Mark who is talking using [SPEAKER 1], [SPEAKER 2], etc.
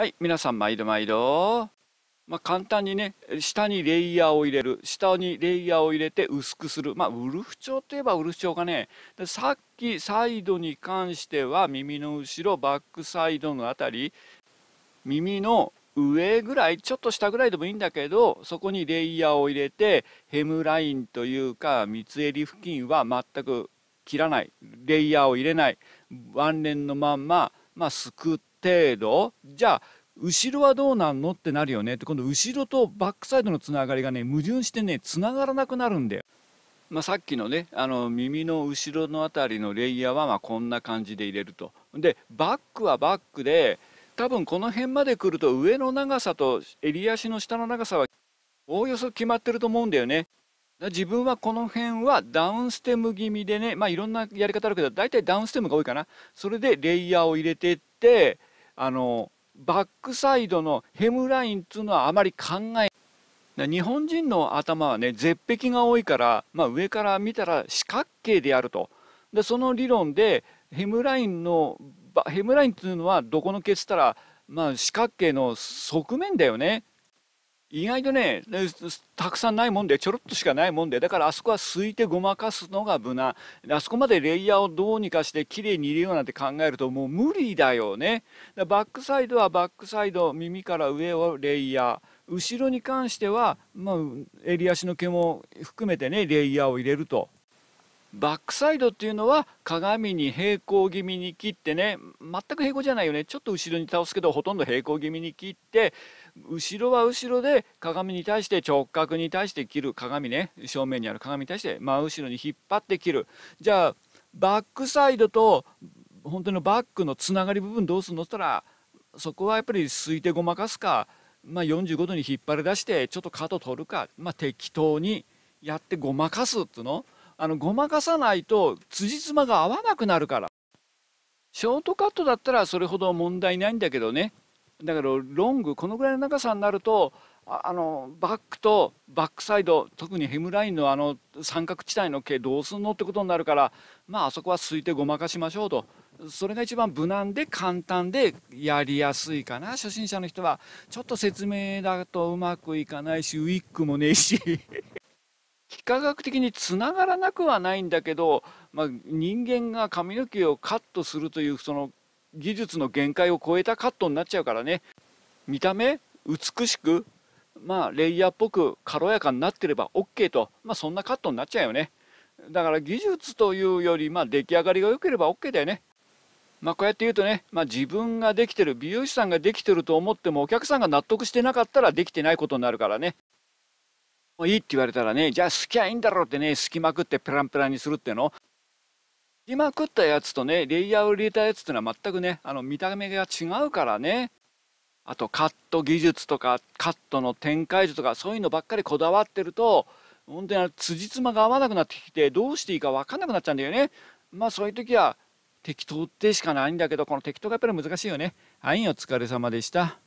[SPEAKER 1] はい皆さん毎度毎度、まあ、簡単にね下にレイヤーを入れる下にレイヤーを入れて薄くするまあウルフ調といえばウルフ調がねさっきサイドに関しては耳の後ろバックサイドのあたり耳の上ぐらいちょっと下ぐらいでもいいんだけどそこにレイヤーを入れてヘムラインというか三つ襟付近は全く切らないレイヤーを入れないワンレンのまんま、まあ、すくっ程度じゃあ後ろはどうなんのってなるよねって今度後ろとバックサイドのつながりがね矛盾してねつながらなくなるんだよ。まあ、さっきのねあの耳の後ろの辺りのレイヤーはまこんな感じで入れると。でバックはバックで多分この辺まで来ると上の長さと襟足の下の長さはおおよそ決まってると思うんだよね。自分はこの辺はダウンステム気味でねまあいろんなやり方あるけど大体ダウンステムが多いかなそれでレイヤーを入れてってあのバックサイドのヘムラインっていうのはあまり考え日本人の頭はね絶壁が多いから、まあ、上から見たら四角形であるとでその理論でヘムラインのヘムラインっていうのはどこのけっつったら、まあ、四角形の側面だよね意外とねたくさんないもんでちょろっとしかないもんでだからあそこはすいてごまかすのが無難あそこまでレイヤーをどうにかしてきれいに入れようなんて考えるともう無理だよねだバックサイドはバックサイド耳から上をレイヤー後ろに関しては、まあ、襟足の毛も含めてねレイヤーを入れるとバックサイドっていうのは鏡に平行気味に切ってね全く平行じゃないよねちょっと後ろに倒すけどほとんど平行気味に切って後ろは後ろで鏡に対して直角に対して切る鏡ね正面にある鏡に対して真後ろに引っ張って切るじゃあバックサイドと本当のバックのつながり部分どうするのったらそこはやっぱりすいてごまかすか、まあ、45度に引っ張り出してちょっと角取るか、まあ、適当にやってごまかすっていうの。あのごまかさないと辻褄が合わなくなるからショートカットだったらそれほど問題ないんだけどねだけどロングこのぐらいの長さになるとあのバックとバックサイド特にヘムラインのあの三角地帯の毛どうすんのってことになるからまああそこはすいてごまかしましょうとそれが一番無難で簡単でやりやすいかな初心者の人はちょっと説明だとうまくいかないしウィッグもねえし幾何学的につながらなくはないんだけど、まあ、人間が髪の毛をカットするというその技術の限界を超えたカットになっちゃうからね見た目美しくまあレイヤーっぽく軽やかになってれば OK と、まあ、そんなカットになっちゃうよねだから技術というよりまあ出来上がりが良ければ OK だよねまあ、こうやって言うとね、まあ、自分ができてる美容師さんができてると思ってもお客さんが納得してなかったらできてないことになるからねいいって言われたらねじゃあ好きゃいいんだろうってね好きまくってペランペランにするってのきまくったやつとねレイヤーを入れたやつってのは全くねあの見た目が違うからねあとカット技術とかカットの展開図とかそういうのばっかりこだわってると本当につじつまが合わなくなってきてどうしていいか分かんなくなっちゃうんだよね。まあそういう時は適当ってしかないんだけどこの適当がやっぱり難しいよね。はいお疲れ様でした。